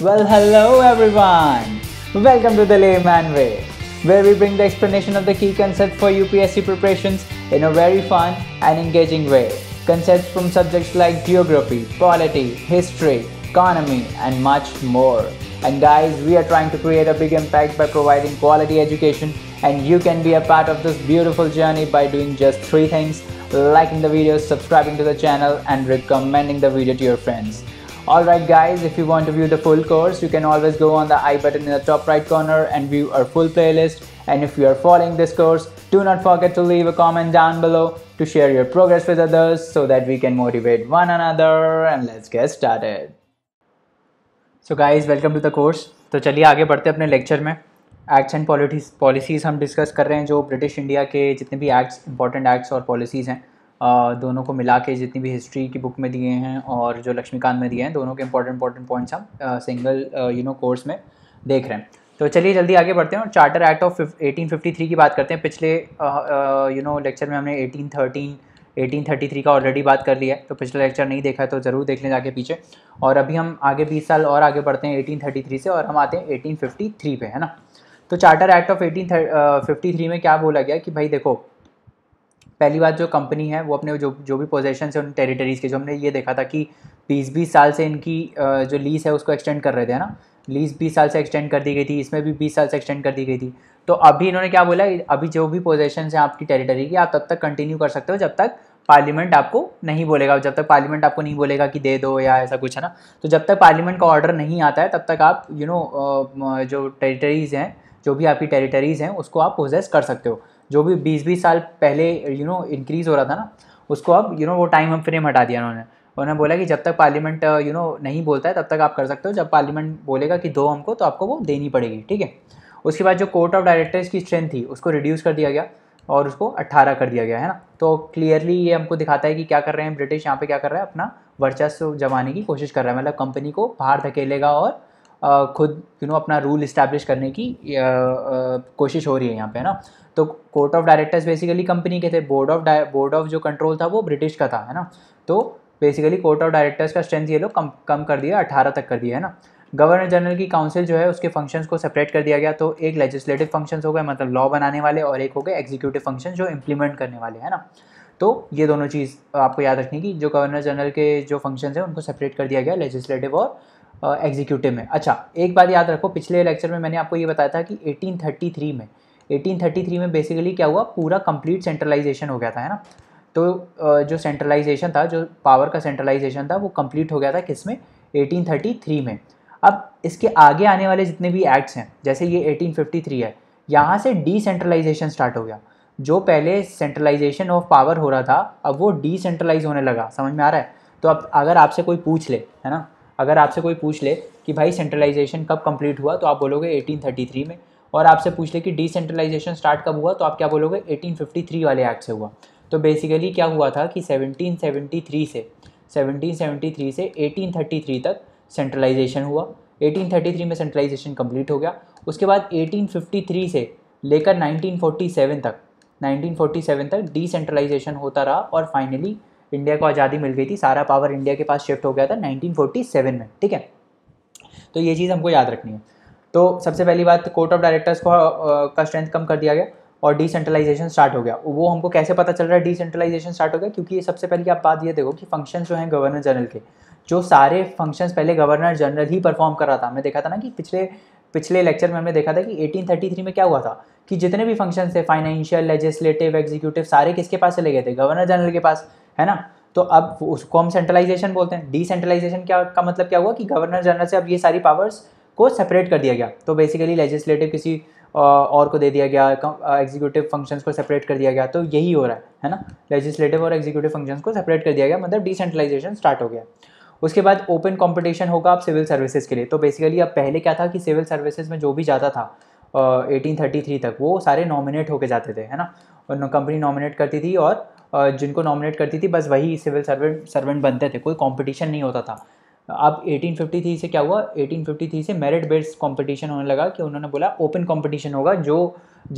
Well, hello everyone! Welcome to the Layman Way, where we bring the explanation of the key concepts for UPSC preparations in a very fun and engaging way. Concepts from subjects like geography, polity, history, economy, and much more. And guys, we are trying to create a big impact by providing quality education, and you can be a part of this beautiful journey by doing just three things liking the video, subscribing to the channel, and recommending the video to your friends. Alright guys, if you want to view the full course, you can always go on the i button in the top right corner and view our full playlist. And if you are following this course, do not forget to leave a comment down below to share your progress with others so that we can motivate one another and let's get started. So, guys, welcome to the course. So, let's move lecture to our lecture. Acts and policies. Policies. We are discussing जो British India के acts, important acts important policies. हैं दोनों को मिला के जितनी भी history की बुक में दिए हैं और जो लक्ष्मीकांत में दिए हैं दोनों के इंपॉर्टेंट इंपॉर्टेंट पॉइंट्स हम सिंगल यू नो कोर्स में देख रहे हैं तो चलिए जल्दी आगे बढ़ते हैं और चार्टर एक्ट ऑफ एटीन की बात करते हैं पिछले यू नो लेक्चर में हमने एटीन थर्टी 1833 का ऑलरेडी बात कर लिया है तो पिछला लेक्चर नहीं देखा है तो ज़रूर देख लें जाके पीछे और अभी हम आगे 20 साल और आगे बढ़ते हैं 1833 से और हम आते हैं 1853 पे है ना तो चार्टर एक्ट ऑफ 1853 में क्या बोला गया कि भाई देखो पहली बात जो कंपनी है वो अपने जो जो भी पोजेशन है उन टेरिटरीज़ के जो हमने ये देखा था कि बीस बीस साल से इनकी जो लीज़ है उसको एक्सटेंड कर रहे थे ना लीज़ बीस साल से एक्सटेंड कर दी गई थी इसमें भी बीस साल से एक्सटेंड कर दी गई थी तो अभी इन्होंने क्या बोला अभी जो भी पोजेशन है आपकी टेरिटरी की आप तब तक कंटिन्यू कर सकते हो जब तक पार्लियामेंट आपको नहीं बोलेगा जब तक पार्लियामेंट आपको नहीं बोलेगा कि दे दो या ऐसा कुछ है ना तो जब तक पार्लियामेंट का ऑर्डर नहीं आता है तब तक आप यू you नो know, जो टेरिटरीज़ हैं जो भी आपकी टेरिटरीज़ हैं उसको आप पोजेस कर सकते हो जो भी बीस बीस साल पहले यू नो इंक्रीज़ हो रहा था ना उसको अब यू नो वो टाइम हम फ्रेम हटा दिया उन्होंने उन्होंने बोला कि जब तक पार्लियामेंट यू नो नहीं बोलता है तब तक आप कर सकते हो जब पार्लियामेंट बोलेगा कि दो हमको तो आपको वो देनी पड़ेगी ठीक है उसके बाद जो कोर्ट ऑफ डायरेक्टर्स की स्ट्रेंथ थी उसको रिड्यूस कर दिया गया और उसको अट्ठारह कर दिया गया है ना तो क्लियरली ये हमको दिखाता है कि क्या कर रहे हैं ब्रिटिश यहाँ पे क्या कर रहा है अपना वर्चस्व जमाने की कोशिश कर रहा है मतलब कंपनी को बाहर धकेलेगा और खुद यू नो अपना रूल इस्टेब्लिश करने की कोशिश हो रही है यहाँ पे है ना तो court of directors basically company के थे बोर्ड ऑफ बोर्ड ऑफ जो कंट्रोल था वो ब्रिटिश का था है ना तो बेसिकली कोर्ट ऑफ डायरेक्टर्स का स्ट्रेंथ ये लोग कम कम कर दिया अठारह तक कर दिया है ना गवर्नर जनरल की काउंसिल जो है उसके फंक्शंस को सेपरेट कर दिया गया तो एक लेजिस्लेटिव फंक्शंस हो गए मतलब लॉ बनाने वाले और एक हो गए एग्जीक्यूटिव फंक्शन जो इम्प्लीमेंट करने वाले है ना तो ये दोनों चीज़ आपको याद रखनी कि जो गवर्नर जनरल के जो फंक्शन हैं उनको सेपरेट कर दिया गया लेजिस्लेटिव और एग्जीक्यूटिव में अच्छा एक बात याद रखो पिछले लेक्चर में मैंने आपको ये बताया था कि एटीन में 1833 में बेसिकली क्या हुआ पूरा कंप्लीट सेंट्रलाइजेशन हो गया था है ना तो जो सेंट्रलाइजेशन था जो पावर का सेंट्रलाइजेशन था वो कंप्लीट हो गया था किस में एटीन में अब इसके आगे आने वाले जितने भी एक्ट्स हैं जैसे ये 1853 है यहाँ से डिसेंट्रलाइजेशन स्टार्ट हो गया जो पहले सेंट्रलाइजेशन ऑफ पावर हो रहा था अब वो डिसेंट्रलाइज होने लगा समझ में आ रहा है तो अब अगर आपसे कोई पूछ ले है ना अगर आपसे कोई पूछ ले कि भाई सेंट्रलाइजेशन कब कंप्लीट हुआ तो आप बोलोगे 1833 में और आपसे पूछ ले कि डिसेंट्रलाइजेशन स्टार्ट कब हुआ तो आप क्या बोलोगे 1853 वाले एक्ट से हुआ तो बेसिकली क्या हुआ था कि 1773 से 1773 से 1833 तक सेंट्रलाइजेशन हुआ 1833 में सेंट्रलाइजेशन कंप्लीट हो गया उसके बाद 1853 से लेकर 1947 तक 1947 तक डिसेंट्रलाइजेशन होता रहा और फाइनली इंडिया को आज़ादी मिल गई थी सारा पावर इंडिया के पास शिफ्ट हो गया था 1947 में ठीक है तो ये चीज़ हमको याद रखनी है तो सबसे पहली बात कोर्ट ऑफ डायरेक्टर्स को का स्ट्रेंथ कम कर दिया गया और डिसेंट्रलाइजेशन स्टार्ट हो गया वो हमको कैसे पता चल रहा है डिसेंट्रलाइजेशन स्टार्ट हो गया क्योंकि सबसे पहले आप बात ये देखो कि फंक्शन जो हैं गवर्नर जनरल के जो सारे फंक्शंस पहले गवर्नर जनरल ही परफॉर्म कर रहा था हमने देखा था ना कि पिछले पिछले लेक्चर में हमने देखा था कि 1833 में क्या हुआ था कि जितने भी फंक्शन थे फाइनेंशियल लेजिस्लेटिव एग्जीक्यूटिव सारे किसके पास चले गए थे गवर्नर जनरल के पास है ना तो अब उसको हम सेंट्रलाइजेशन बोलते हैं डिसेंट्रलाइजेशन क्या का मतलब क्या हुआ कि गवर्नर जनरल से अब ये सारी पावर्स को सेपरेट कर दिया गया तो बेसिकली लेजिस्लेटिव किसी और को दे दिया गया एग्जीक्यूटिव फंक्शंस को सेपरेट कर दिया गया तो यही हो रहा है है ना लेजिस्लेटिव और एग्जीक्यूटिव फंक्शंस को सेपरेट कर दिया गया मतलब डिसेंट्रलाइजेशन स्टार्ट हो गया उसके बाद ओपन कंपटीशन होगा आप सिविल सर्विसेज के लिए तो बेसिकली अब पहले क्या था कि सिविल सर्विसेज में जो भी जाता था एटीन थर्टी थ्री तक वो सारे नॉमिनेट होकर जाते थे है ना कंपनी नॉमिनेट करती थी और जिनको नॉमिनेट करती थी बस वही सिविल सर्वेंट सर्वेंट बनते थे कोई कंपटीशन नहीं होता था अब 1853 से क्या हुआ 1853 से मेरिट बेस्ड कंपटीशन होने लगा कि उन्होंने बोला ओपन कंपटीशन होगा जो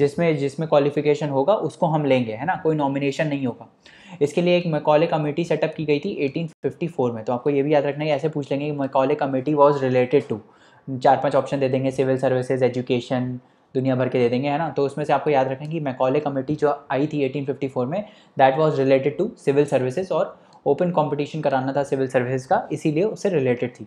जिसमें जिसमें क्वालिफिकेशन होगा उसको हम लेंगे है ना कोई नॉमिनेशन नहीं होगा इसके लिए एक मैकॉले कमेटी सेटअप की गई थी 1854 में तो आपको ये भी याद रखना है ऐसे पूछ लेंगे कि Macaulay committee was related to चार पांच ऑप्शन दे देंगे सिविल सर्विसेज एजुकेशन दुनिया भर के दे देंगे है ना तो उसमें से आपको याद रखें कि मैकॉले कमेटी जो आई थी 1854 में that was related to civil services और ओपन कंपटीशन कराना था सिविल सर्विसेज का इसीलिए उससे रिलेटेड थी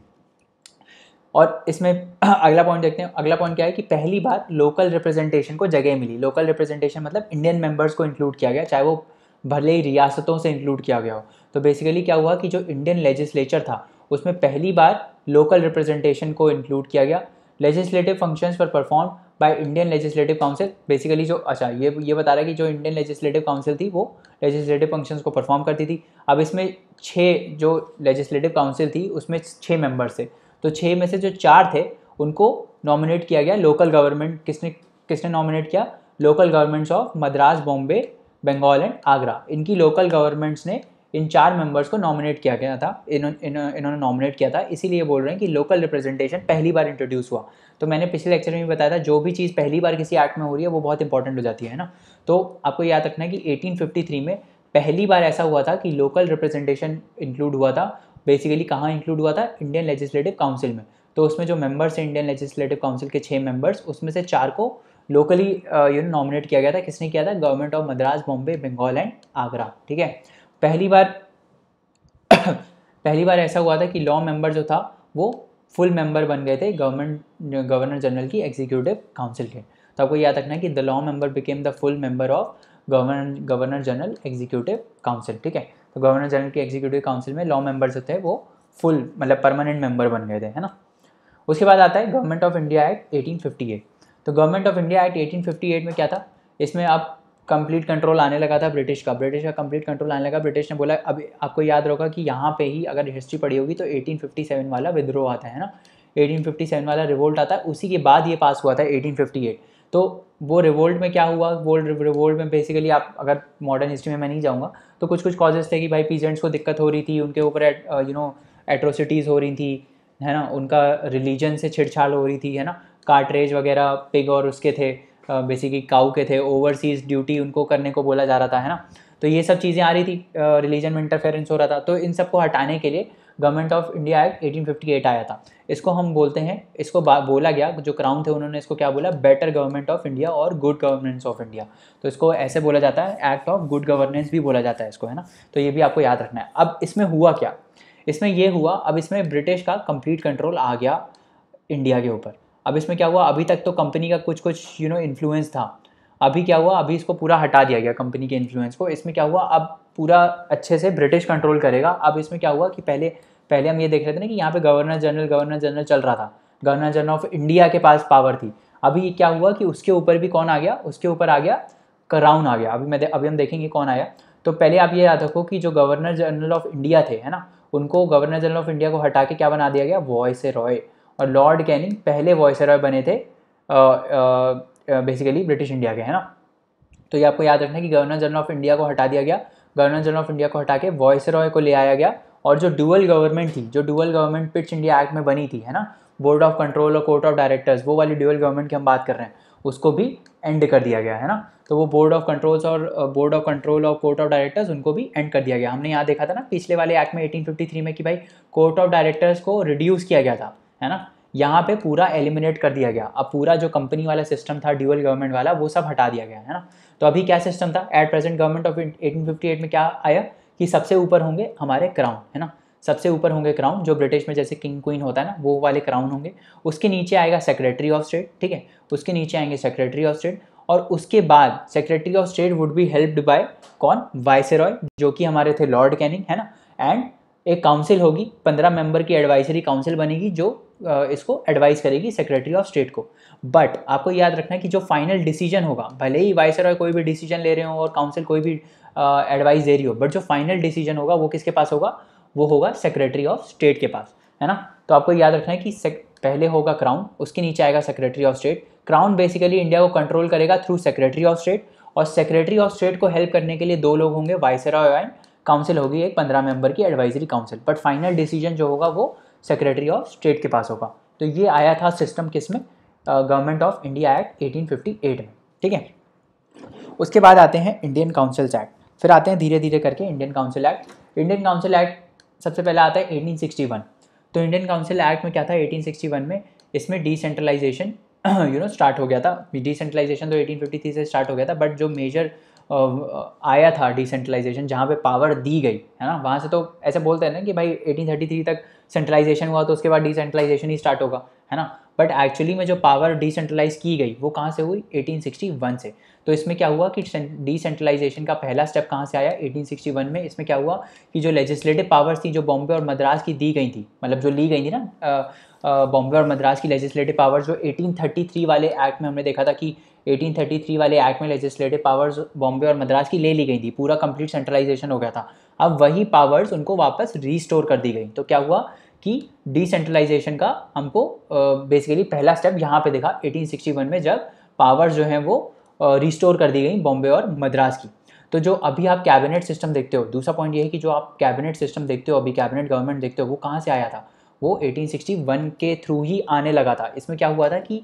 और इसमें अगला पॉइंट देखते हैं अगला पॉइंट क्या है कि पहली बार लोकल रिप्रेजेंटेशन को जगह मिली लोकल रिप्रेजेंटेशन मतलब इंडियन मेंबर्स को इंक्लूड किया गया चाहे वो भले ही रियासतों से इंक्लूड किया गया हो तो बेसिकली क्या हुआ कि जो इंडियन लेजिस्लेचर था उसमें पहली बार लोकल रिप्रेजेंटेशन को इंक्लूड किया गया लेजिस्लेटिव फंक्शंस पर perform by Indian legislative council basically जो अच्छा ये ये बता रहा है कि जो इंडियन लेजिस्लेटिव काउंसिल थी वो लेजिस्लेटिव फंक्शंस को परफॉर्म करती थी अब इसमें छः जो लेजिस्लेटिव काउंसिल थी उसमें छः मेंबर्स थे तो छः में से जो चार थे उनको नॉमिनेट किया गया लोकल गवर्नमेंट किसने किसने नॉमिनेट किया local governments of Madras Bombay Bengal and Agra इनकी लोकल गवर्नमेंट्स ने इन चार मेंबर्स को नॉमिनेट किया गया था इन्होंने इन इन्होंने नॉमिनेट किया था इसीलिए बोल रहे हैं कि लोकल रिप्रेजेंटेशन पहली बार इंट्रोड्यूस हुआ तो मैंने पिछले लेक्चर में भी बताया था जो भी चीज़ पहली बार किसी एक्ट में हो रही है वो बहुत इंपॉर्टेंट हो जाती है ना तो आपको याद रखना है कि एटीन में पहली बार ऐसा हुआ था कि लोकल रिप्रेजेंटेशन इंक्लूड हुआ था बेसिकली कहाँ इंक्लूड हुआ था इंडियन लेजिस्लेटिव काउंसिल में तो उसमें जो मेंबर्स हैं इंडियन लेजिस्लेटिव काउंसिल के छः मेंबर्स उसमें से चार को लोकली यू नो नॉमिनेट किया गया था किसने किया था government of Madras Bombay Bengal and Agra ठीक है पहली बार पहली बार ऐसा हुआ था कि लॉ मेंबर जो था वो फुल मेंबर बन गए थे गवर्नमेंट गवर्नर जनरल की एग्जीक्यूटिव काउंसिल के तो आपको याद रखना है कि the law member became the full member of governor governor general executive council ठीक है तो गवर्नर जनरल की एग्जीक्यूटिव काउंसिल में लॉ मेंबर्स जो थे वो फुल मतलब परमानेंट मेंबर बन गए थे है ना उसके बाद आता है गवर्नमेंट ऑफ इंडिया एक्ट 1858 तो गवर्नमेंट ऑफ इंडिया एक्ट 1858 में क्या था इसमें आप कंप्लीट कंट्रोल आने लगा था ब्रिटिश का ब्रिटिश का कंप्लीट कंट्रोल आने लगा ब्रिटिश ने बोला अब आपको याद रहेगा कि यहाँ पे ही अगर हिस्ट्री पढ़ी होगी तो 1857 वाला विद्रोह आता है ना 1857 वाला रिवोल्ट आता है उसी के बाद ये पास हुआ था 1858 तो वो रिवोल्ट में क्या हुआ वो रिवोल्ट में बेसिकली आप अगर मॉडर्न हिस्ट्री में मैं नहीं जाऊँगा तो कुछ कुछ कॉजेज़ थे कि भाई पीजेंट्स को दिक्कत हो रही थी उनके ऊपर यू नो एट्रोसिटीज़ हो रही थी है ना उनका रिलीजन से छेड़छाड़ हो रही थी है ना कार्टरेज वगैरह पिग और उसके थे बेसिकली काउ के थे ओवरसीज ड्यूटी उनको करने को बोला जा रहा था है ना तो ये सब चीज़ें आ रही थी रिलीजन में इंटरफेरेंस हो रहा था तो इन सब को हटाने के लिए government of India act eight आया था इसको हम बोलते हैं इसको बोला गया जो क्राउन थे उन्होंने इसको क्या बोला बेटर गवर्नमेंट ऑफ इंडिया और गुड गवर्नेंस ऑफ इंडिया तो इसको ऐसे बोला जाता है एक्ट ऑफ गुड गवर्नेंस भी बोला जाता है इसको है ना तो ये भी आपको याद रखना है अब इसमें हुआ क्या इसमें ये हुआ अब इसमें ब्रिटिश का कंप्लीट कंट्रोल आ गया इंडिया के ऊपर अब इसमें क्या हुआ अभी तक तो कंपनी का कुछ कुछ यू नो इन्फ्लुएंस था अभी क्या हुआ अभी इसको पूरा हटा दिया गया कंपनी के इन्फ्लुएंस को इसमें क्या हुआ अब पूरा अच्छे से ब्रिटिश कंट्रोल करेगा अब इसमें क्या हुआ कि पहले पहले हम ये देख रहे थे ना कि यहाँ पे गवर्नर जनरल गवर्नर जनरल चल रहा था गवर्नर जनरल ऑफ इंडिया के पास पावर थी अभी क्या हुआ कि उसके ऊपर भी कौन आ गया उसके ऊपर आ गया कराउन आ गया अभी मैं अभी हम देखेंगे कौन आया तो पहले आप ये याद रखो कि जो गवर्नर जनरल ऑफ इंडिया थे है ना उनको गवर्नर जनरल ऑफ इंडिया को हटा के क्या बना दिया गया वॉय से रॉय और लॉर्ड कैनिंग पहले वॉइस बने थे बेसिकली ब्रिटिश इंडिया के है ना तो ये आपको याद रखना है कि गवर्नर जनरल ऑफ इंडिया को हटा दिया गया गवर्नर जनरल ऑफ इंडिया को हटा के वॉइस को ले आया गया और जो डुअल गवर्नमेंट थी जो dual government Pitt's India act में बनी थी है ना बोर्ड ऑफ कंट्रोल और कोर्ट ऑफ डायरेक्टर्स वो वाली ड्यूअल गवर्नमेंट की हम बात कर रहे हैं उसको भी एंड कर दिया गया है ना तो वो बोर्ड ऑफ कंट्रोल्स और बोर्ड ऑफ कंट्रोल और कोर्ट ऑफ डायरेक्टर्स उनको भी एंड कर दिया गया हमने यहाँ देखा था ना पिछले वाले एक्ट में 1853 में कि भाई कोर्ट ऑफ डायरेक्टर्स को रिड्यूस किया गया था है ना यहाँ पे पूरा एलिमिनेट कर दिया गया अब पूरा जो कंपनी वाला सिस्टम था ड्यूअल गवर्नमेंट वाला वो सब हटा दिया गया है ना तो अभी क्या सिस्टम था एट प्रेजेंट गवर्नमेंट ऑफ 1858 में क्या आया कि सबसे ऊपर होंगे हमारे क्राउन है ना सबसे ऊपर होंगे क्राउन जो ब्रिटिश में जैसे किंग क्वीन होता है ना वो वाले क्राउन होंगे उसके नीचे आएगा सेक्रेटरी ऑफ स्टेट ठीक है उसके नीचे आएंगे सेक्रेटरी ऑफ स्टेट और उसके बाद secretary of state would be helped by कौन वाइस जो कि हमारे थे लॉर्ड कैनिंग है ना एंड एक काउंसिल होगी पंद्रह मेंबर की एडवाइजरी काउंसिल बनेगी जो इसको एडवाइस करेगी सेक्रेटरी ऑफ स्टेट को बट आपको याद रखना है कि जो फाइनल डिसीजन होगा भले ही वाइस कोई भी डिसीजन ले रहे हो और काउंसिल कोई भी एडवाइस दे रही हो बट जो फाइनल डिसीजन होगा वो किसके पास होगा वो होगा सेक्रेटरी ऑफ स्टेट के पास है ना तो आपको याद रखना है कि पहले होगा क्राउन उसके नीचे आएगा secretary of state crown basically India को कंट्रोल करेगा थ्रू सेक्रेटरी ऑफ स्टेट और सेक्रेटरी ऑफ स्टेट को हेल्प करने के लिए दो लोग होंगे वाइसरा एंड काउंसिल होगी एक पंद्रह मेंबर की advisory council but final decision जो होगा वो सेक्रेटरी ऑफ स्टेट के पास होगा तो ये आया था सिस्टम किस में गवर्नमेंट ऑफ इंडिया एक्ट 1858 में ठीक है उसके बाद आते हैं इंडियन काउंसिल्स एक्ट फिर आते हैं धीरे धीरे करके Indian council act Indian council act सबसे पहला आता है एटीन तो इंडियन काउंसिल एक्ट में क्या था एटीन में इसमें डिसेंट्रलाइजेशन यू नो स्टार्ट हो गया था डिसेंट्रलाइजेशन तो एटीन से स्टार्ट हो गया था बट जो मेजर Uh, आया था डिसेंट्रलाइजेशन जहाँ पे पावर दी गई है ना वहाँ से तो ऐसे बोलते हैं ना कि भाई 1833 तक सेंट्रलाइजेशन हुआ तो उसके बाद डिसेंट्रलाइजेशन ही स्टार्ट होगा है ना बट एक्चुअली में जो पावर डिसेंट्रलाइज की गई वो कहाँ से हुई 1861 से तो इसमें क्या हुआ कि डिसेंट्रलाइजेशन का पहला स्टेप कहाँ से आया 1861 में इसमें क्या हुआ कि जो लेजिस्लेटिव पावर्स थी जो बॉम्बे और मद्रास की दी गई थी मतलब जो ली गई थी ना uh, बॉम्बे और मद्रास की लेजिस्लेटिव पावर्स जो 1833 वाले एक्ट में हमने देखा था कि 1833 वाले एक्ट में लेजिस्लेटिव पावर्स बॉम्बे और मद्रास की ले ली गई थी पूरा कंप्लीट सेंट्रलाइजेशन हो गया था अब वही पावर्स उनको वापस रिस्टोर कर दी गई तो क्या हुआ कि डिसेंट्रलाइजेशन का हमको बेसिकली पहला स्टेप यहाँ पे देखा 1861 में जब पावर्स जो हैं वो रिस्टोर कर दी गई बॉम्बे और मद्रास की तो जो अभी आप कैबिनेट सिस्टम देखते हो दूसरा पॉइंट ये है कि जो आप कैबिनेट सिस्टम देखते हो अभी कैबिनेट गवर्नमेंट देखते हो वो कहाँ से आया था वो 1861 के थ्रू ही आने लगा था इसमें क्या हुआ था कि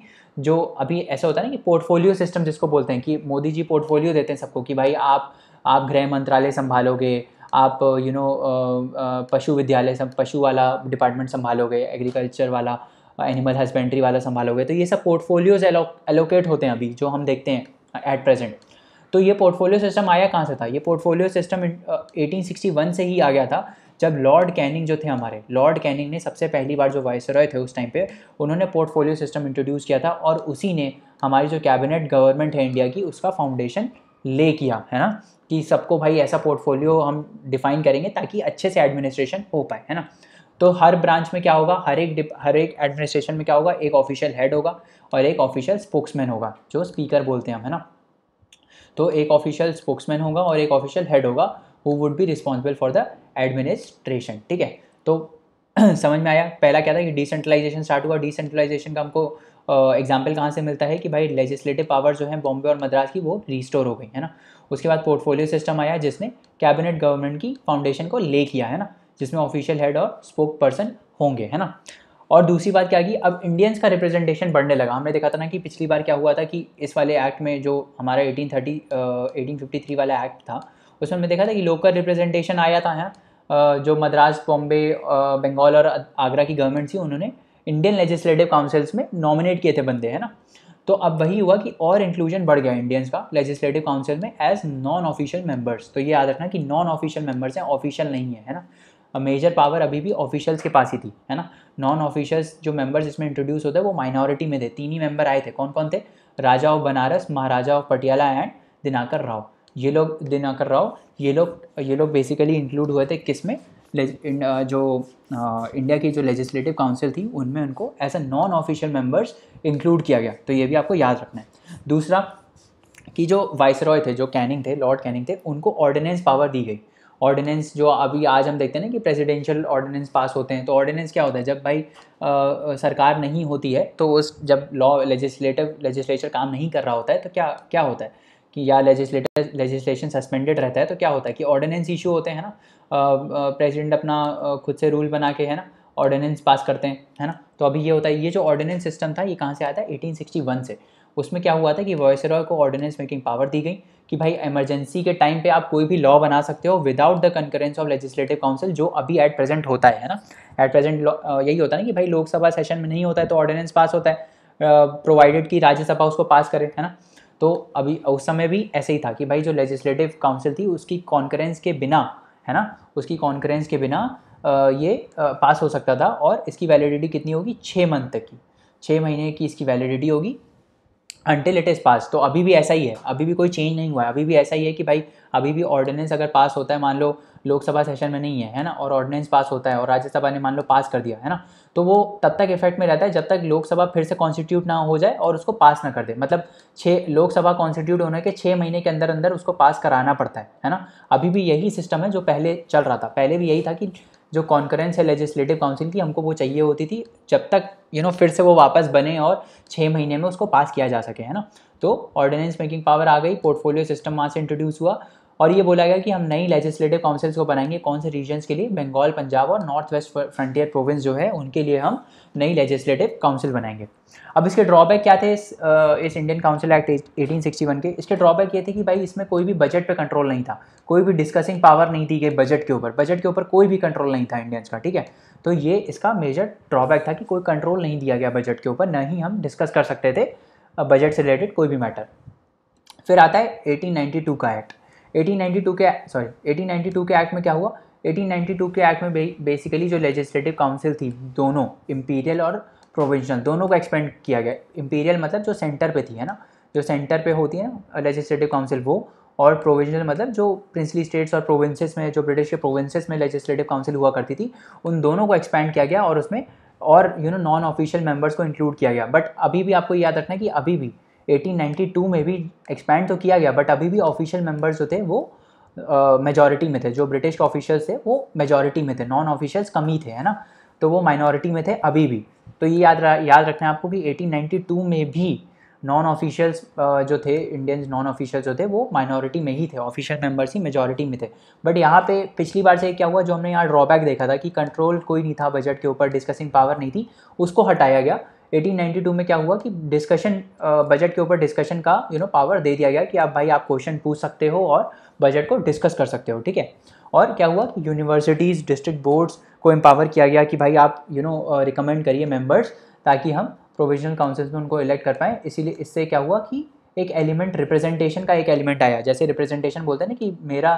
जो अभी ऐसा होता है ना कि पोर्टफोलियो सिस्टम जिसको बोलते हैं कि मोदी जी पोर्टफोलियो देते हैं सबको कि भाई आप आप गृह मंत्रालय संभालोगे आप यू नो पशु विद्यालय सब पशु वाला डिपार्टमेंट संभालोगे एग्रीकल्चर वाला एनिमल हस्बेंड्री वाला संभालोगे तो ये सब पोर्टफोलियोज एलोकेट होते हैं अभी जो हम देखते हैं एट प्रेजेंट तो ये पोर्टफोलियो सिस्टम आया कहाँ से था ये पोर्टफोलियो सिस्टम 1861 से ही आ गया था जब लॉर्ड कैनिंग जो थे हमारे लॉर्ड कैनिंग ने सबसे पहली बार जो रॉय थे उस टाइम पे उन्होंने पोर्टफोलियो सिस्टम इंट्रोड्यूस किया था और उसी ने हमारी जो कैबिनेट गवर्नमेंट है इंडिया की उसका फाउंडेशन ले किया है ना कि सबको भाई ऐसा पोर्टफोलियो हम डिफाइन करेंगे ताकि अच्छे से एडमिनिस्ट्रेशन हो पाए है ना तो हर ब्रांच में क्या होगा हर एक हर एक एडमिनिस्ट्रेशन में क्या होगा एक ऑफिशियल हेड होगा और एक ऑफिशियल स्पोक्समैन होगा जो स्पीकर बोलते हैं हम है ना तो एक ऑफिशियल स्पोक्समैन होगा और एक ऑफिशियल हेड होगा who would be responsible for the administration ठीक है तो समझ में आया पहला क्या था कि डिसेंट्रलाइजेशन स्टार्ट हुआ डिसेंट्रलाइजेशन का हमको एग्जाम्पल uh, कहाँ से मिलता है कि भाई लेजिस्लेटिव पावर जो है बॉम्बे और मद्रास की वो रिस्टोर हो गई है ना उसके बाद पोर्टफोलियो सिस्टम आया जिसने कैबिनेट गवर्नमेंट की फाउंडेशन को ले किया है ना जिसमें ऑफिशियल हेड और स्पोक पर्सन होंगे है ना और दूसरी बात क्या की अब इंडियंस का रिप्रेजेंटेशन बढ़ने लगा हमने देखा था ना कि पिछली बार क्या हुआ था कि इस वाले एक्ट में जो हमारा eighteen thirty eighteen fifty three वाला एक्ट था उसमें हमने देखा था कि लोकल रिप्रेजेंटेशन आया था यहाँ जो मद्रास बॉम्बे बंगाल और आगरा की गवर्नमेंट थी उन्होंने इंडियन लेजिस्लेटिव काउंसिल्स में नॉमिनेट किए थे बंदे है ना तो अब वही हुआ कि और इंक्लूजन बढ़ गया इंडियंस का लेजिस्लेटिव काउंसिल में एज नॉन ऑफिशियल मेंबर्स तो ये याद रखना कि नॉन ऑफिशियल मेंबर्स हैं ऑफिशियल नहीं है है ना मेजर पावर अभी भी ऑफिशियल्स के पास ही थी है ना नॉन ऑफिशियल्स जो मेंबर्स इसमें इंट्रोड्यूस होते हैं वो माइनॉरिटी में थे तीन ही मेंबर आए थे कौन कौन थे Raja of Banaras Maharaja of Patiala and Dinakar Rao ये लोग दिनाकर राव ये लोग ये लोग बेसिकली इंक्लूड हुए थे किस में uh, जो इंडिया uh, की जो लेजिस्लेटिव काउंसिल थी उनमें उनको as a non official members include किया गया तो ये भी आपको याद रखना है दूसरा कि जो वाइस रॉय थे जो कैनिंग थे लॉर्ड कैनिंग थे उनको ऑर्डिनेंस पावर दी गई ऑर्डिनेंस जो अभी आज हम देखते हैं ना कि प्रेसिडेंशियल ऑर्डिनेंस पास होते हैं तो ऑर्डिनेंस क्या होता है जब भाई आ, uh, सरकार नहीं होती है तो उस जब लॉ लेजिस्लेटिव लेजिस्लेचर काम नहीं कर रहा होता है तो क्या क्या होता है कि या लेजिस्लेटर लेजिस्लेशन सस्पेंडेड रहता है तो क्या होता है कि ऑर्डिनेंस इशू होते हैं ना प्रेसिडेंट अपना खुद से रूल बना के है ना ऑर्डिनेंस पास करते हैं है ना तो अभी ये होता है ये जो ऑर्डिनेंस सिस्टम था ये कहाँ से आया था एटीन से उसमें क्या हुआ था कि वॉयसरॉय को ऑर्डिनेंस मेकिंग पावर दी गई कि भाई इमरजेंसी के टाइम पे आप कोई भी लॉ बना सकते हो without the concurrence of legislative council जो अभी एट प्रेजेंट होता है ना एट प्रेजेंट यही होता है ना कि भाई लोकसभा सेशन में नहीं होता है तो ऑर्डिनेंस पास होता है प्रोवाइडेड कि राज्यसभा उसको पास करे है ना तो अभी उस समय भी ऐसे ही था कि भाई जो लेजिस्लेटिव काउंसिल थी उसकी कॉन्करेंस के बिना है ना उसकी कॉन्करेंस के बिना ये पास हो सकता था और इसकी वैलिडिटी कितनी होगी छः मंथ तक की छः महीने की इसकी वैलिडिटी होगी अनटिल इट इज़ पास तो अभी भी ऐसा ही है अभी भी कोई चेंज नहीं हुआ है अभी भी ऐसा ही है कि भाई अभी भी ऑर्डिनेंस अगर पास होता है मान लो लोकसभा सेशन में नहीं है है ना और ऑर्डिनेंस पास होता है और राज्यसभा ने मान लो पास कर दिया है ना तो वो तब तक इफेक्ट में रहता है जब तक लोकसभा फिर से कॉन्स्टिट्यूट ना हो जाए और उसको पास ना कर दे मतलब छः लोकसभा कॉन्स्टिट्यूट होने के छः महीने के अंदर अंदर उसको पास कराना पड़ता है है ना अभी भी यही सिस्टम है जो पहले चल रहा था पहले भी यही था कि जो कॉन्करेंस है लेजिस्लेटिव काउंसिल की हमको वो चाहिए होती थी जब तक यू नो फिर से वो वापस बने और छः महीने में उसको पास किया जा सके है ना तो ऑर्डिनेंस मेकिंग पावर आ गई पोर्टफोलियो सिस्टम वहाँ से इंट्रोड्यूस हुआ और ये बोला गया कि हम नई लेजिस्लेटिव काउंसिल्स को बनाएंगे कौन से रीजन्स के लिए बंगाल पंजाब और नॉर्थ वेस्ट फ्रंटियर प्रोविंस जो है उनके लिए हम नई लेजिस्लेटिव काउंसिल बनाएंगे अब इसके ड्रॉबैक क्या थे इस इस इंडियन काउंसिल एक्ट 1861 के इसके ड्रॉबैक ये थे कि भाई इसमें कोई भी बजट पर कंट्रोल नहीं था कोई भी डिस्कसिंग पावर नहीं थी गई बजट के ऊपर बजट के ऊपर कोई भी कंट्रोल नहीं था इंडियंस का ठीक है तो ये इसका मेजर ड्रॉबैक था कि कोई कंट्रोल नहीं दिया गया बजट के ऊपर ना ही हम डिस्कस कर सकते थे बजट से रिलेटेड कोई भी मैटर फिर आता है 1892 का एक्ट 1892 के सॉरी 1892 के एक्ट में क्या हुआ 1892 के एक्ट में बे, बेसिकली जो लेजिस्लेटिव काउंसिल थी दोनों इम्पीरियल और प्रोविजनल दोनों को एक्सपेंड किया गया इम्पीरियल मतलब जो सेंटर पे थी है ना जो सेंटर पे होती है लेजिस्लेटिव काउंसिल वो और प्रोविजनल मतलब जो प्रिंसली स्टेट्स और प्रोविंसेस में जो ब्रिटिश के प्रोविंसेस में लेजिस्लेटिव काउंसिल हुआ करती थी उन दोनों को एक्सपेंड किया गया और उसमें और you know non official members को इंक्लूड किया गया बट अभी भी आपको याद रखना है कि अभी भी 1892 में भी एक्सपैंड तो किया गया बट अभी भी ऑफिशियल मेंबर्स जो थे वो मेजॉरिटी uh, में थे जो ब्रिटिश ऑफिशियल्स थे वो मेजॉरिटी में थे नॉन ऑफिशियल्स कम ही थे है ना तो वो माइनॉरिटी में थे अभी भी तो ये याद याद रखना है आपको कि 1892 में भी नॉन ऑफिशियल्स जो थे इंडियन नॉन ऑफिशियल्स जो थे वो माइनॉरिटी में ही थे ऑफिशियल मेंबर्स ही मेजॉरिटी में थे बट यहाँ पे पिछली बार से क्या हुआ जो हमने यहाँ ड्रॉबैक देखा था कि कंट्रोल कोई नहीं था बजट के ऊपर डिस्कसिंग पावर नहीं थी उसको हटाया गया 1892 में क्या हुआ कि डिस्कशन बजट के ऊपर डिस्कशन का यू नो पावर दे दिया गया कि आप भाई आप क्वेश्चन पूछ सकते हो और बजट को डिस्कस कर सकते हो ठीक है और क्या हुआ कि यूनिवर्सिटीज़ डिस्ट्रिक्ट बोर्ड्स को एम्पावर किया गया कि भाई आप यू नो रिकमेंड करिए मेम्बर्स ताकि हम प्रोविजनल काउंसिल्स में उनको इलेक्ट कर पाएँ इसीलिए इससे क्या हुआ कि एक एलिमेंट रिप्रेजेंटेशन का एक एलिमेंट आया जैसे रिप्रेजेंटेशन बोलते हैं ना कि मेरा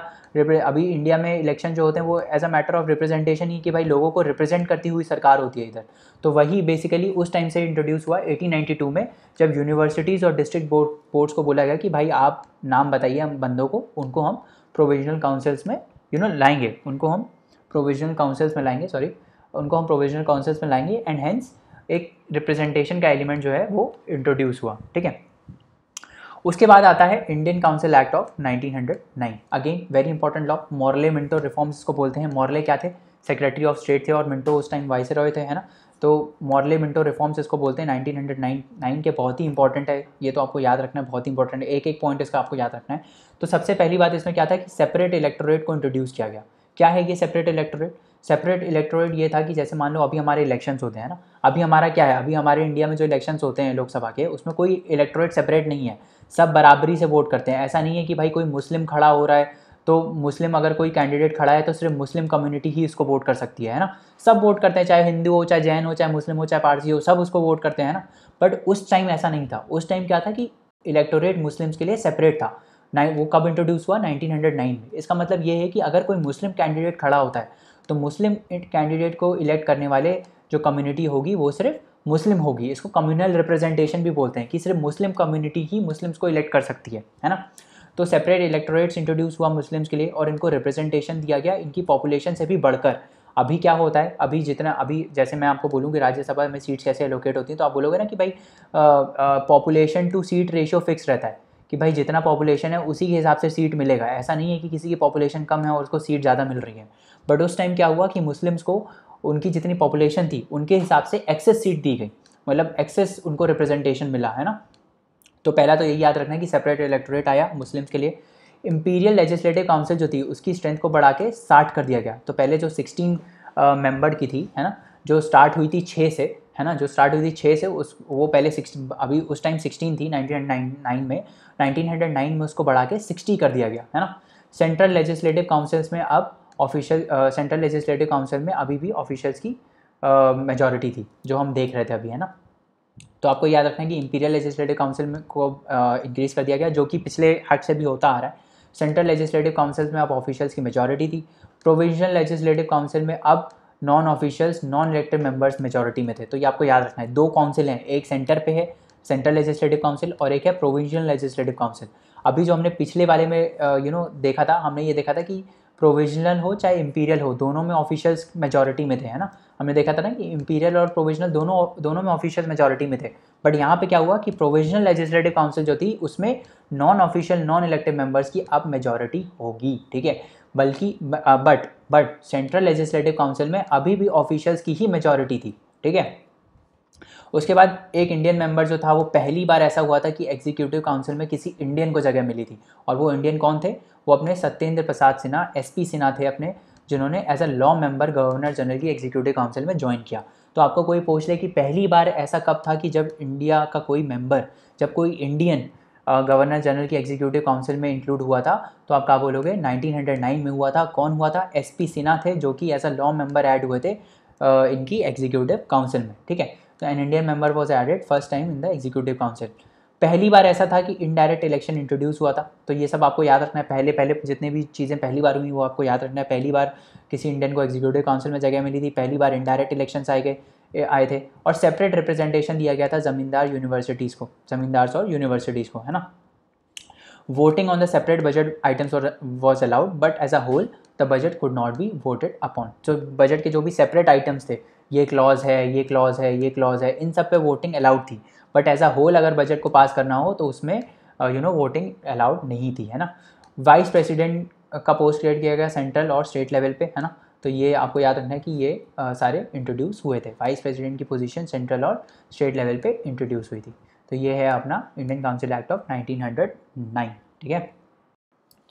अभी इंडिया में इलेक्शन जो होते हैं वो as a matter of representation ही कि भाई लोगों को रिप्रेजेंट करती हुई सरकार होती है इधर तो वही बेसिकली उस टाइम से इंट्रोड्यूस हुआ एटीन में जब यूनिवर्सिटीज़ और डिस्ट्रिक्ट बोर्ड बोर्ड्स को बोला गया कि भाई आप नाम बताइए हम बंदों को उनको हम प्रोविजनल काउंसिल्स में यू नो लाएंगे उनको हम प्रोविजनल काउंसिल्स में लाएंगे सॉरी उनको हम प्रोविजनल काउंसिल्स में लाएंगे एंड हैंस एक रिप्रेजेंटेशन का एलिमेंट जो है वो इंट्रोड्यूस हुआ ठीक है उसके बाद आता है Indian council act of 1909 again very important law Morley Minto reforms इसको बोलते हैं मॉरले क्या थे सेक्रेटरी ऑफ स्टेट थे और मिंटो उस टाइम वाइस रॉय थे है ना तो मॉरले मिंटो रिफॉर्म्स इसको बोलते हैं नाइन के बहुत ही इंपॉर्टेंट है ये तो आपको याद रखना है बहुत ही इंपॉर्टेंट है एक एक पॉइंट इसका आपको याद रखना है तो सबसे पहली बात इसमें क्या था कि सेपरेट इलेक्टोरेट को इंट्रोड्यूस किया गया क्या है ये सेपरेट इलेक्टोरेट सेपरेट इलेक्टोरेट ये था कि जैसे मान लो अभी हमारे इलेक्शंस होते हैं ना अभी हमारा क्या है अभी हमारे इंडिया में जो इलेक्शंस होते हैं लोकसभा के उसमें कोई इलेक्टोरेट सेपरेट नहीं है सब बराबरी से वोट करते हैं ऐसा नहीं है कि भाई कोई मुस्लिम खड़ा हो रहा है तो मुस्लिम अगर कोई कैंडिडेट खड़ा है तो सिर्फ मुस्लिम कम्युनिटी ही इसको वोट कर सकती है ना सब वोट करते हैं चाहे हिंदू हो चाहे जैन हो चाहे मुस्लिम हो चाहे पारसी हो सब उसको वोट करते हैं ना बट उस टाइम ऐसा नहीं था उस टाइम क्या था कि इलेक्टोरेट मुस्लिम्स के लिए सेपरेट था नाइन वो कब इंट्रोड्यूस हुआ 1909 में इसका मतलब ये है कि अगर कोई मुस्लिम कैंडिडेट खड़ा होता है तो मुस्लिम कैंडिडेट को इलेक्ट करने वाले जो कम्युनिटी होगी वो सिर्फ मुस्लिम होगी इसको कम्युनल रिप्रेजेंटेशन भी बोलते हैं कि सिर्फ मुस्लिम कम्युनिटी ही मुस्लिम्स को इलेक्ट कर सकती है है ना तो सेपरेट इलेक्टोरेट्स इंट्रोड्यूस हुआ मुस्लिम्स के लिए और इनको रिप्रेजेंटेशन दिया गया इनकी पॉपुलेशन से भी बढ़कर अभी क्या होता है अभी जितना अभी जैसे मैं आपको बोलूँगी राज्यसभा में सीट्स कैसे एलोकेट होती हैं तो आप बोलोगे ना कि भाई population to seat ratio fix रहता है कि भाई जितना पॉपुलेशन है उसी के हिसाब से सीट मिलेगा ऐसा नहीं है कि किसी की पॉपुलेशन कम है और उसको सीट ज़्यादा मिल रही है बट उस टाइम क्या हुआ कि मुस्लिम्स को उनकी जितनी पॉपुलेशन थी उनके हिसाब से एक्सेस सीट दी गई मतलब एक्सेस उनको रिप्रेजेंटेशन मिला है ना तो पहला तो यही याद रखना है कि सेपरेट इलेक्टोरेट आया मुस्लिम्स के लिए इम्पीरियल लेजिस्लेटिव काउंसिल जो थी उसकी स्ट्रेंथ को बढ़ा के साठ कर दिया गया तो पहले जो सिक्सटीन मेम्बर की थी है ना जो स्टार्ट हुई थी छः से है ना जो स्टार्ट हुई थी छः से उस वो पहले सिक्स अभी उस टाइम सिक्सटीन थी नाइनटीन नाइन oh में नाइनटीन हंड्रेड नाइन में उसको बढ़ा के सिक्सटी कर दिया गया है ना सेंट्रल लेजिस्लेटिव काउंसिल्स में अब ऑफिशियल सेंट्रल लेजिस्लेटिव काउंसिल में अभी भी ऑफिशियल्स की मेजॉरिटी uh, थी जो हम देख रहे थे अभी है ना तो आपको याद रखना है कि इंपीरियल लेजिस्लेटिव काउंसिल में को इंक्रीज़ uh, कर दिया गया जो कि पिछले हट से भी होता आ रहा है सेंट्रल लेजिस्लेटिव काउंसिल्स में अब ऑफिशियल्स की मेजॉरिटी थी प्रोविजनल लेजिस्लेटिव काउंसिल में अब non officials non elected members majority में थे तो ये आपको याद रखना है दो काउंसिल हैं एक सेंटर पे है सेंट्रल लेजिस्लेटिव काउंसिल और एक है प्रोविजनल लेजिस्लेटिव काउंसिल अभी जो हमने पिछले वाले में यू uh, नो देखा था हमने ये देखा था कि प्रोविजनल हो चाहे इम्पीरियल हो दोनों में ऑफिशियल्स मेजोरिटी में थे है ना हमने देखा था ना कि इम्पीरियल और प्रोविजनल दोनों दोनों में ऑफिशियल मेजोरिटी में थे बट यहाँ पे क्या हुआ कि प्रोविजनल लेजिस्लेटिव काउंसिल जो थी उसमें non official non elected members की अब मेजोरिटी होगी ठीक है बल्कि but but central legislative council में अभी भी ऑफिशियल्स की ही मेजोरिटी थी ठीक है उसके बाद एक इंडियन मेंबर जो था वो पहली बार ऐसा हुआ था कि एग्जीक्यूटिव काउंसिल में किसी इंडियन को जगह मिली थी और वो इंडियन कौन थे वो अपने सत्येंद्र प्रसाद सिन्हा एस सिन्हा थे अपने जिन्होंने as a law member governor general की एग्जीक्यूटिव काउंसिल में ज्वाइन किया तो आपको कोई पूछ ले कि पहली बार ऐसा कब था कि जब इंडिया का कोई मेंबर जब कोई इंडियन गवर्नर जनरल की एग्जीक्यूटिव काउंसिल में इंक्लूड हुआ था तो आप क्या बोलोगे 1909 में हुआ था कौन हुआ था एस पी सिन्हा थे जो कि as a law member add हुए थे इनकी एग्जीक्यूटिव काउंसिल में ठीक है तो an Indian member was added first time in the executive council पहली बार ऐसा था कि इनडायरेक्ट इलेक्शन इंट्रोड्यूस हुआ था तो ये सब आपको याद रखना है पहले पहले जितने भी चीज़ें पहली बार हुई वो आपको याद रखना है पहली बार किसी इंडियन को एग्जीक्यूटिव काउंसिल में जगह मिली थी पहली बार इनडायरेक्ट इलेक्शन आए गए आए थे और सेपरेट रिप्रेजेंटेशन दिया गया था ज़मींदार यूनिवर्सिटीज़ को ज़मींदार्स और यूनिवर्सिटीज़ को है ना voting on the separate budget items और was allowed but as a whole the budget could not be voted upon so budget के जो भी सेपरेट आइटम्स थे ये क्लॉज है ये क्लॉज है ये क्लॉज है इन सब पे वोटिंग अलाउड थी बट एज अ होल अगर बजट को पास करना हो तो उसमें यू नो वोटिंग अलाउड नहीं थी है ना वाइस प्रेसिडेंट uh, का पोस्ट क्रिएट किया गया सेंट्रल और स्टेट लेवल पे है ना तो ये आपको याद रखना है कि ये आ, uh, सारे इंट्रोड्यूस हुए थे वाइस प्रेसिडेंट की पोजीशन सेंट्रल और स्टेट लेवल पे इंट्रोड्यूस हुई थी तो ये है अपना इंडियन काउंसिल एक्ट ऑफ 1909 ठीक है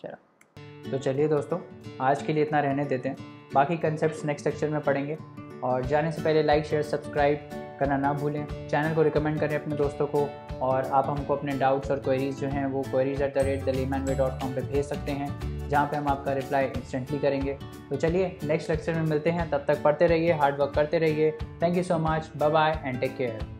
चलो तो चलिए दोस्तों आज के लिए इतना रहने देते हैं बाकी कंसेप्ट नेक्स्ट लेक्चर में पढ़ेंगे और जाने से पहले लाइक शेयर सब्सक्राइब करना ना भूलें चैनल को रिकमेंड करें अपने दोस्तों को और आप हमको अपने डाउट्स और क्वेरीज जो हैं वो queries at the rate the layman way dot com पर भेज सकते हैं जहाँ पे हम आपका रिप्लाई इंस्टेंटली करेंगे तो चलिए नेक्स्ट लेक्चर में मिलते हैं तब तक पढ़ते रहिए हार्ड वर्क करते रहिए thank you so much bye bye and take care